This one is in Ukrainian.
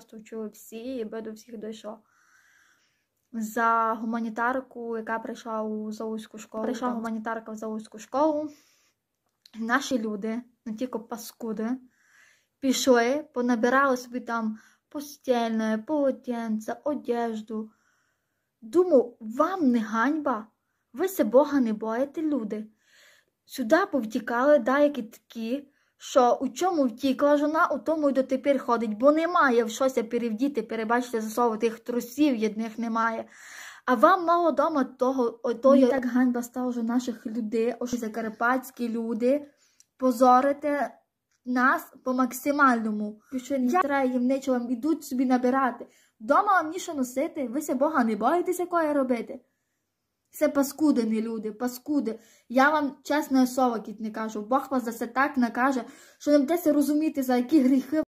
просто вчили всі, і би до всіх дійшов. За гуманітарку, яка прийшла у Заузьку школу. Прийшла так. гуманітарка в Заузьку школу. Наші люди, не тільки паскуди, пішли, понабирали собі там постільне, полотенце, одежду. Думаю, вам не ганьба, ви се Бога не боїте, люди. Сюди повтікали деякі такі що у чому втікла жона, у тому й дотепер ходить, бо немає в щося перевдіти, перебачте засову тих трусів єдних немає. А вам мало дома того, я так ганьба стала вже наших людей, ось закарпатські люди, позорите нас по максимальному. Пішли не треба їм нічого, ідуть собі набирати. Дома вам ніщо носити, ви ся Бога не боїтеся кої робити. Все паскуди, не люди, паскуди. Я вам чесне слово кіт не кажу. Бог вас за це так накаже, що не будете розуміти, за які гріхи.